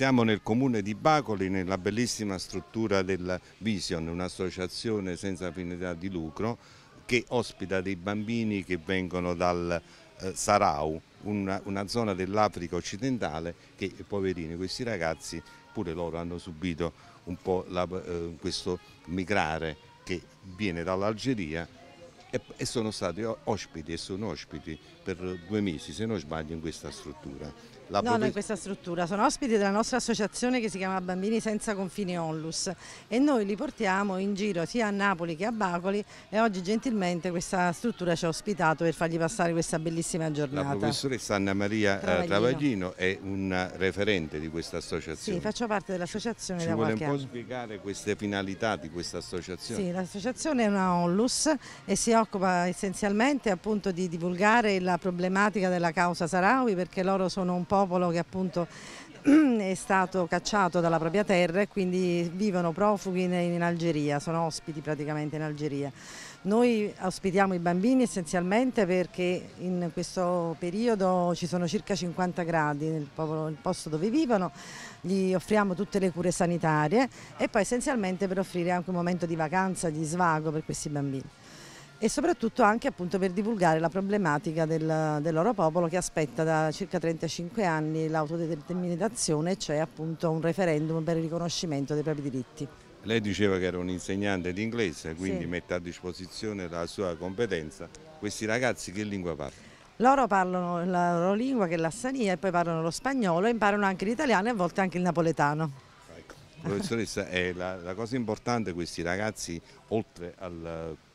Siamo nel comune di Bacoli, nella bellissima struttura della Vision, un'associazione senza finalità di lucro che ospita dei bambini che vengono dal eh, Sarau, una, una zona dell'Africa occidentale che, poverini, questi ragazzi pure loro hanno subito un po' la, eh, questo migrare che viene dall'Algeria e, e sono stati ospiti e sono ospiti per due mesi, se non sbaglio, in questa struttura. La no, no, in questa struttura. Sono ospiti della nostra associazione che si chiama Bambini Senza Confini Onlus e noi li portiamo in giro sia a Napoli che a Bacoli e oggi gentilmente questa struttura ci ha ospitato per fargli passare questa bellissima giornata. La professoressa Anna Maria eh, Travaglino, Travaglino è un referente di questa associazione. Sì, faccio parte dell'associazione da qualche anno. Ci vuole un po' spiegare queste finalità di questa associazione? Sì, l'associazione è una Onlus e si occupa essenzialmente appunto di divulgare la problematica della causa Sarawi perché loro sono un popolo che appunto è stato cacciato dalla propria terra e quindi vivono profughi in Algeria, sono ospiti praticamente in Algeria. Noi ospitiamo i bambini essenzialmente perché in questo periodo ci sono circa 50 gradi nel, popolo, nel posto dove vivono, gli offriamo tutte le cure sanitarie e poi essenzialmente per offrire anche un momento di vacanza, di svago per questi bambini e soprattutto anche appunto per divulgare la problematica del, del loro popolo che aspetta da circa 35 anni l'autodeterminazione, cioè appunto un referendum per il riconoscimento dei propri diritti. Lei diceva che era un insegnante di inglese, quindi sì. mette a disposizione la sua competenza. Questi ragazzi che lingua parlano? Loro parlano la loro lingua che è l'assania e poi parlano lo spagnolo e imparano anche l'italiano e a volte anche il napoletano. Professoressa, eh, la, la, cosa importante è questi ragazzi, oltre a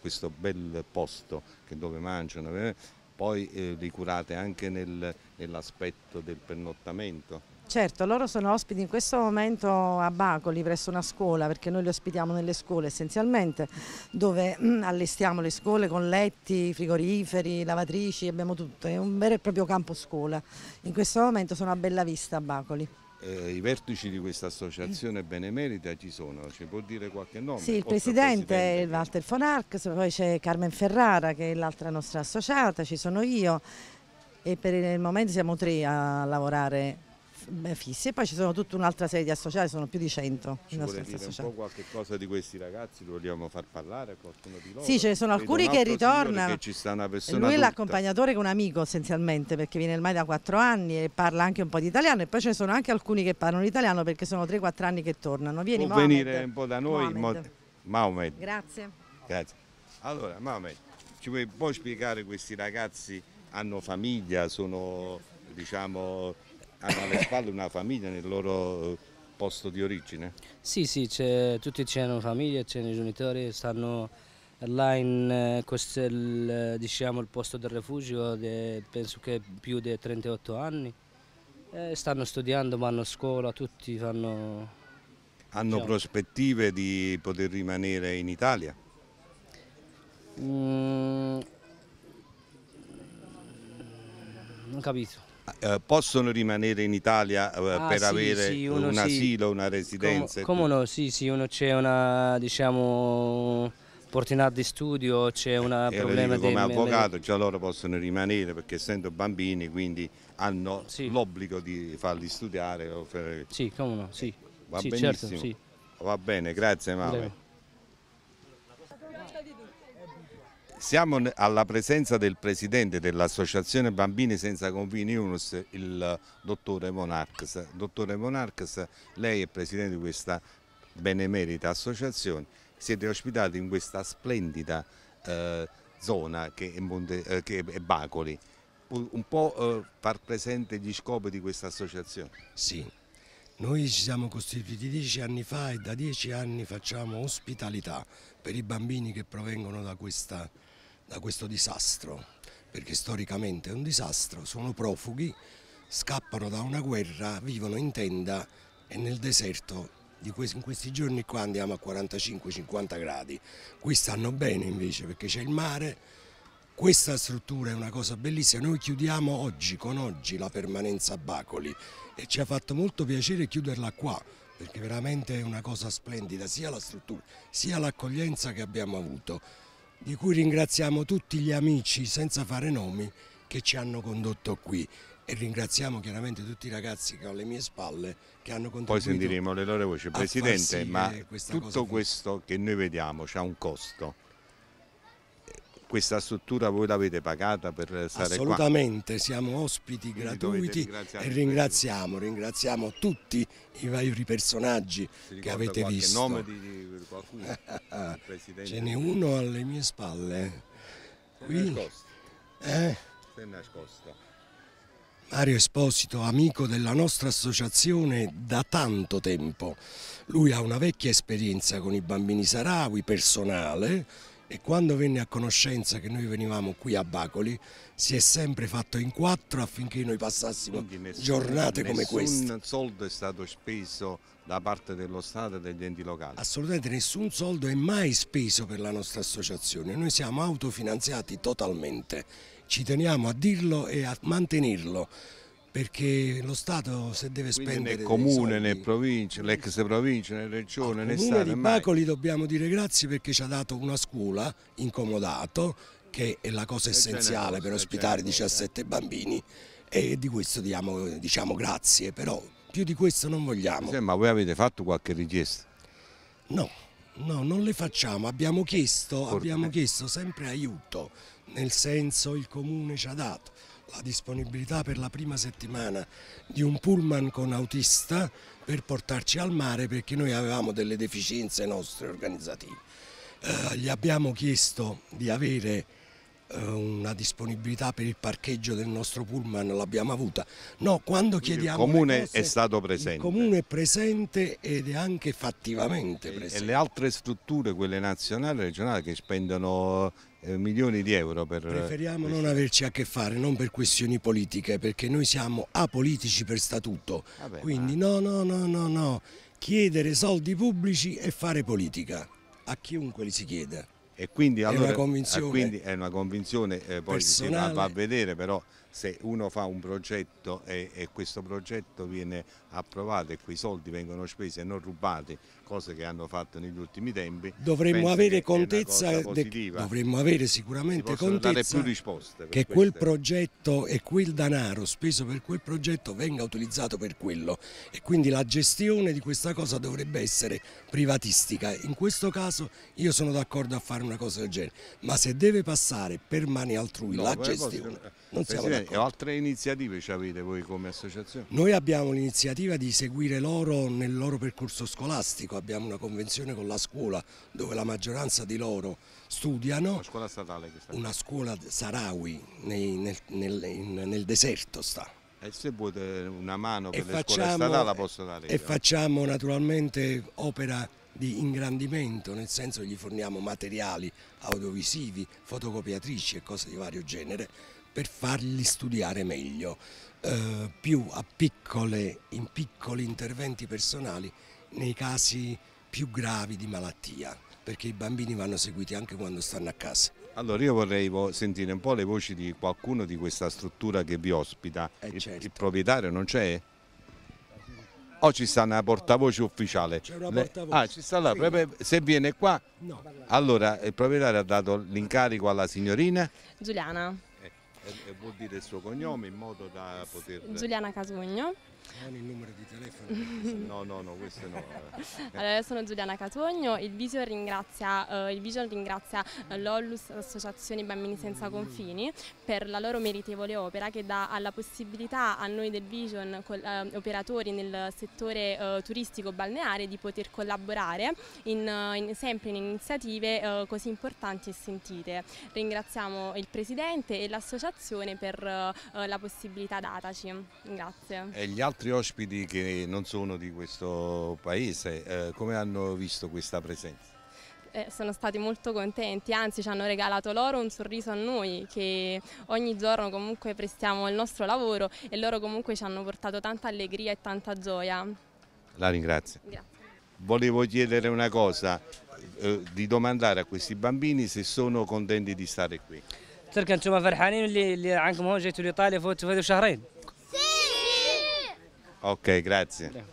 questo bel posto dove mangiano, eh, poi eh, li curate anche nel, nell'aspetto del pernottamento? Certo, loro sono ospiti in questo momento a Bacoli presso una scuola perché noi li ospitiamo nelle scuole essenzialmente dove mm, allestiamo le scuole con letti, frigoriferi, lavatrici, abbiamo tutto, è un vero e proprio campo scuola. In questo momento sono a Bella Vista a Bacoli eh, i vertici di questa associazione benemerita ci sono, ci può dire qualche nome? Sì, il presidente, presidente, Walter Fonarc, poi c'è Carmen Ferrara che è l'altra nostra associata, ci sono io e per il momento siamo tre a lavorare fissi e poi ci sono tutta un'altra serie di associati, sono più di 100 ci i associati. Un qualche cosa di questi ragazzi, lo vogliamo far parlare a qualcuno di loro? Sì, ce ne sono alcuni che ritornano. Che Lui è l'accompagnatore che è un amico essenzialmente perché viene ormai da 4 anni e parla anche un po' di italiano e poi ce ne sono anche alcuni che parlano italiano perché sono 3-4 anni che tornano. Vieni, Può venire un po' da noi, Mohamed. Grazie. Grazie. Allora, Mohamed, ci puoi un spiegare questi ragazzi hanno famiglia, sono diciamo hanno alle spalle una famiglia nel loro eh, posto di origine? Sì, sì, tutti hanno famiglia, hanno i genitori, stanno là in eh, questo il, eh, diciamo, il posto del rifugio, de, penso che più di 38 anni. Eh, stanno studiando, vanno a scuola, tutti fanno... Hanno diciamo, prospettive di poter rimanere in Italia? Mm, non capito. Eh, possono rimanere in Italia eh, ah, per sì, avere sì, un asilo, sì. una residenza? Com come no, sì, sì, uno c'è una, diciamo, opportunità di studio, c'è eh, un problema come di... avvocato già loro possono rimanere perché essendo bambini quindi hanno sì. l'obbligo di farli studiare. Sì, come no, sì. Va sì, certo, benissimo. Certo, sì. Va bene, grazie Mauro. Siamo alla presenza del presidente dell'Associazione Bambini Senza Confini UNUS, il eh, dottore Monarchs. Dottore Monarchs, lei è presidente di questa benemerita associazione, siete ospitati in questa splendida eh, zona che è, Monte, eh, che è Bacoli. Un, un po' eh, far presente gli scopi di questa associazione? Sì, noi ci siamo costituiti dieci anni fa e da dieci anni facciamo ospitalità per i bambini che provengono da questa da questo disastro, perché storicamente è un disastro, sono profughi, scappano da una guerra, vivono in tenda e nel deserto in questi giorni qua andiamo a 45-50 gradi, qui stanno bene invece perché c'è il mare, questa struttura è una cosa bellissima, noi chiudiamo oggi con oggi la permanenza a Bacoli e ci ha fatto molto piacere chiuderla qua perché veramente è una cosa splendida sia la struttura sia l'accoglienza che abbiamo avuto di cui ringraziamo tutti gli amici, senza fare nomi, che ci hanno condotto qui e ringraziamo chiaramente tutti i ragazzi che ho alle mie spalle che hanno contribuito. Poi sentiremo le loro voci, Presidente, ma tutto questo che noi vediamo ha un costo questa struttura voi l'avete pagata per stare Assolutamente, qua? Assolutamente, siamo ospiti Quindi gratuiti e ringraziamo, ringraziamo tutti i vari personaggi che avete visto. nome di qualcuno? Ce n'è uno alle mie spalle. Qui? Eh? Sei Mario Esposito, amico della nostra associazione da tanto tempo. Lui ha una vecchia esperienza con i bambini Sarawi, personale, e quando venne a conoscenza che noi venivamo qui a Bacoli si è sempre fatto in quattro affinché noi passassimo nessun, giornate come queste. Nessun soldo è stato speso da parte dello Stato e degli enti locali? Assolutamente nessun soldo è mai speso per la nostra associazione, noi siamo autofinanziati totalmente, ci teniamo a dirlo e a mantenerlo perché lo Stato se deve Quindi spendere né comune, né provincia, l'ex provincia, né regione, né Stato. Al comune di Bacoli mai. dobbiamo dire grazie perché ci ha dato una scuola, incomodato, che è la cosa essenziale per ospitare 17 bambini e di questo diamo, diciamo grazie, però più di questo non vogliamo. Sì, ma voi avete fatto qualche richiesta? No. No, non le facciamo, abbiamo eh, chiesto, abbiamo chiesto sempre aiuto, nel senso il comune ci ha dato, la disponibilità per la prima settimana di un pullman con autista per portarci al mare perché noi avevamo delle deficienze nostre organizzative. Eh, gli abbiamo chiesto di avere eh, una disponibilità per il parcheggio del nostro pullman l'abbiamo avuta no quando chiediamo il comune cose, è stato presente il comune è presente ed è anche fattivamente presente e, le altre strutture quelle nazionali e regionali che spendono eh, milioni di euro. Per eh, Preferiamo non averci a che fare, non per questioni politiche, perché noi siamo apolitici per statuto, Vabbè, quindi ma... no, no, no, no, no, chiedere soldi pubblici e fare politica, a chiunque li si chiede. E quindi, allora, è una eh, convinzione, quindi è una convinzione eh, poi personale. si va a vedere però se uno fa un progetto e, e, questo progetto viene approvato e quei soldi vengono spesi e non rubati, cose che hanno fatto negli ultimi tempi, dovremmo avere contezza, de, dovremmo avere sicuramente contezza che quel progetto e quel denaro speso per quel progetto venga utilizzato per quello e quindi la gestione di questa cosa dovrebbe essere privatistica. In questo caso io sono d'accordo a fare una cosa del genere, ma se deve passare per mani altrui no, la gestione, posso... non siamo d'accordo. Ecco. E altre iniziative ci avete voi come associazione? Noi abbiamo l'iniziativa di seguire loro nel loro percorso scolastico, abbiamo una convenzione con la scuola dove la maggioranza di loro studiano. Una scuola statale che sta? Una scuola Sarawi nei, nel, nel, in, nel deserto sta. E se vuoi una mano per e le facciamo, scuole statali la posso dare. E facciamo naturalmente opera di ingrandimento, nel senso che gli forniamo materiali audiovisivi, fotocopiatrici e cose di vario genere per farli studiare meglio, eh, più piccole, in piccoli interventi personali nei casi più gravi di malattia, perché i bambini vanno seguiti anche quando stanno a casa. Allora io vorrei sentire un po' le voci di qualcuno di questa struttura che vi ospita, eh il, certo. il proprietario non c'è? o oh, ci sta una portavoce ufficiale? C'è una portavoce. Ah, ci sta là, se viene qua. No. Allora, il proprietario ha dato l'incarico alla signorina? Giuliana. E, e vuol dire il suo cognome in modo da poter... Giuliana Casugno. Non il numero di telefono. no, no, no, questo no. Eh. allora, sono Giuliana Catogno, il Vision ringrazia, eh, il Vision ringrazia eh, l'Ollus Associazione Bambini Senza Confini per la loro meritevole opera che dà la possibilità a noi del Vision, col, eh, operatori nel settore eh, turistico balneare, di poter collaborare in, eh, in, sempre in iniziative così importanti e sentite. Ringraziamo il Presidente e l'associazione per la possibilità dataci. Grazie. E gli altri altri ospiti che non sono di questo paese, eh, come hanno visto questa presenza? Eh, sono stati molto contenti, anzi ci hanno regalato loro un sorriso a noi che ogni giorno comunque prestiamo il nostro lavoro e loro comunque ci hanno portato tanta allegria e tanta gioia. La ringrazio. Grazie. Volevo chiedere una cosa, eh, di domandare a questi bambini se sono contenti di stare qui. ترك انتم فرحانين اللي اللي عنكم هون جيتوا لايطاليا فوتوا شهرين Ok, grazie.